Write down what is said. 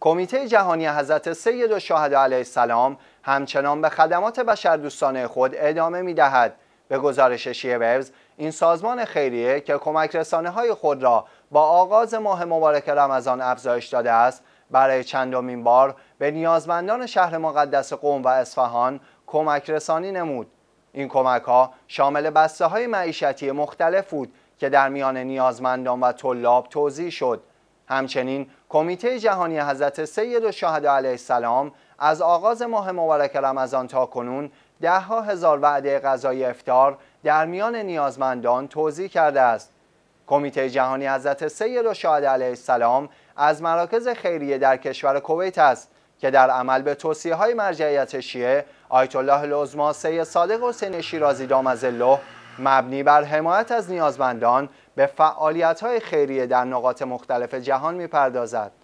کمیته جهانی حضرت سید و شاهد علیه السلام همچنان به خدمات دوستانه خود ادامه می دهد. به گزارش ویوز این سازمان خیریه که کمک رسانه های خود را با آغاز ماه مبارک رمضان افزایش داده است برای چندمین بار به نیازمندان شهر مقدس قوم و اصفهان کمک رسانی نمود این کمک ها شامل بسته های معیشتی مختلف بود که در میان نیازمندان و طلاب توضیح شد همچنین کمیته جهانی حضرت سید و شاهد علیه السلام از آغاز ماه مبارک رمضان تا کنون ده ها هزار وعده غذای افتار در میان نیازمندان توضیح کرده است. کمیته جهانی حضرت سید و شهد علیه السلام از مراکز خیریه در کشور کویت است که در عمل به توصیه های مرجعیت شیعه آیت الله العظما سید صادق حسین شیرازی دامزله مبنی بر حمایت از نیازمندان به فعالیت‌های خیریه در نقاط مختلف جهان می‌پردازد.